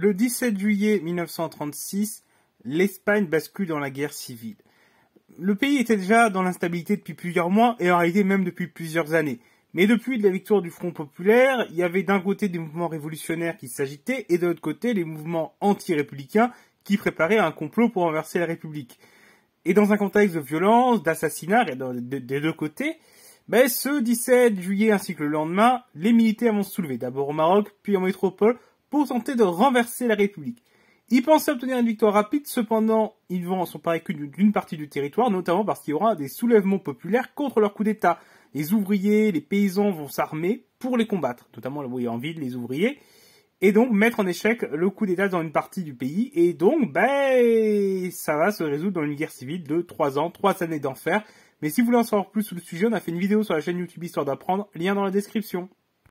Le 17 juillet 1936, l'Espagne bascule dans la guerre civile. Le pays était déjà dans l'instabilité depuis plusieurs mois et en réalité même depuis plusieurs années. Mais depuis la victoire du Front populaire, il y avait d'un côté des mouvements révolutionnaires qui s'agitaient et de l'autre côté les mouvements anti-républicains qui préparaient un complot pour renverser la République. Et dans un contexte de violence, d'assassinat des deux côtés, ben, ce 17 juillet ainsi que le lendemain, les militaires vont se soulever, d'abord au Maroc, puis en métropole, pour tenter de renverser la République. Ils pensent obtenir une victoire rapide, cependant, ils vont en s'en que d'une partie du territoire, notamment parce qu'il y aura des soulèvements populaires contre leur coup d'État. Les ouvriers, les paysans vont s'armer pour les combattre, notamment en ville, les ouvriers, et donc mettre en échec le coup d'État dans une partie du pays, et donc, ben, ça va se résoudre dans une guerre civile de trois ans, trois années d'enfer. Mais si vous voulez en savoir plus sur le sujet, on a fait une vidéo sur la chaîne YouTube Histoire d'apprendre, lien dans la description.